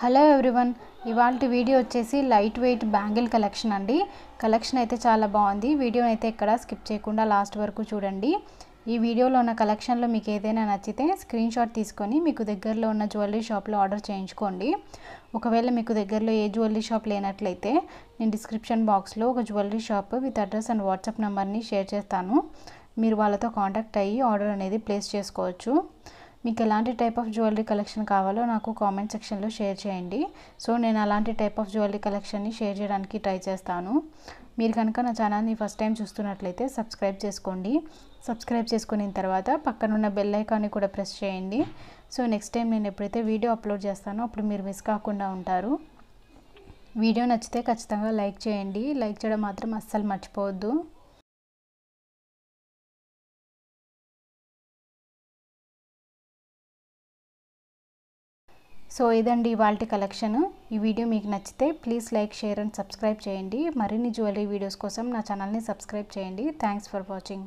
hello everyone ఇవాళ video వచ్చేసి light weight bangle collection అండి కలెక్షన్ అయితే చాలా బాగుంది వీడియో అయితే ఎక్కడ స్కిప్ చేయకుండా లాస్ట్ వరకు చూడండి ఈ వీడియోలో ఉన్న కలెక్షన్లో మీకు ఏదైనా నచ్చితే స్క్రీన్ షాట్ తీసుకొని మీకు దగ్గరలో ఉన్న జ్యువెలరీ షాప్లో ఆర్డర్ చేయించుకోండి ఒకవేళ మీకు దగ్గరలో ఏ జ్యువెలరీ షాప్ లేనట్లయితే నేను డిస్క్రిప్షన్ బాక్స్లో ఒక jewellery shop with address and WhatsApp నెంబర్ని షేర్ చేస్తాను మీరు వాళ్ళతో కాంటాక్ట్ అయ్యి ఆర్డర్ అనేది ప్లేస్ చేసుకోవచ్చు మీకు ఎలాంటి టైప్ ఆఫ్ జ్యువెలరీ కలెక్షన్ కావాలో నాకు కామెంట్ సెక్షన్లో షేర్ చేయండి సో నేను అలాంటి టైప్ ఆఫ్ జ్యువెలరీ కలెక్షన్ని షేర్ చేయడానికి ట్రై చేస్తాను మీరు కనుక నా ఛానల్ని ఫస్ట్ టైం చూస్తున్నట్లయితే సబ్స్క్రైబ్ చేసుకోండి సబ్స్క్రైబ్ చేసుకున్న తర్వాత పక్కనున్న బెల్ ఐకాన్ని కూడా ప్రెస్ చేయండి సో నెక్స్ట్ టైం నేను ఎప్పుడైతే వీడియో అప్లోడ్ చేస్తానో అప్పుడు మీరు మిస్ కాకుండా ఉంటారు వీడియో నచ్చితే ఖచ్చితంగా లైక్ చేయండి లైక్ చేయడం మాత్రం అస్సలు మర్చిపోవద్దు సో ఇదండి ఇవాళ కలెక్షన్ ఈ వీడియో మీకు నచ్చితే please like share and subscribe చేయండి మరిన్ని జ్యువెలరీ వీడియోస్ కోసం నా ఛానల్ని సబ్స్క్రైబ్ చేయండి థ్యాంక్స్ ఫర్ వాచింగ్